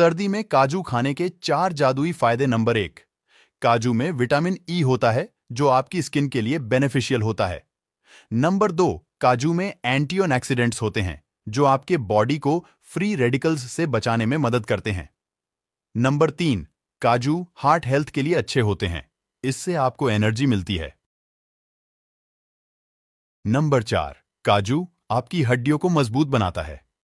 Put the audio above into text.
सर्दी में काजू खाने के चार जादुई फायदे नंबर एक काजू में विटामिन ई e होता है जो आपकी स्किन के लिए बेनिफिशियल होता है नंबर दो काजू में एंटीओन होते हैं जो आपके बॉडी को फ्री रेडिकल्स से बचाने में मदद करते हैं नंबर तीन काजू हार्ट हेल्थ के लिए अच्छे होते हैं इससे आपको एनर्जी मिलती है नंबर चार काजू आपकी हड्डियों को मजबूत बनाता है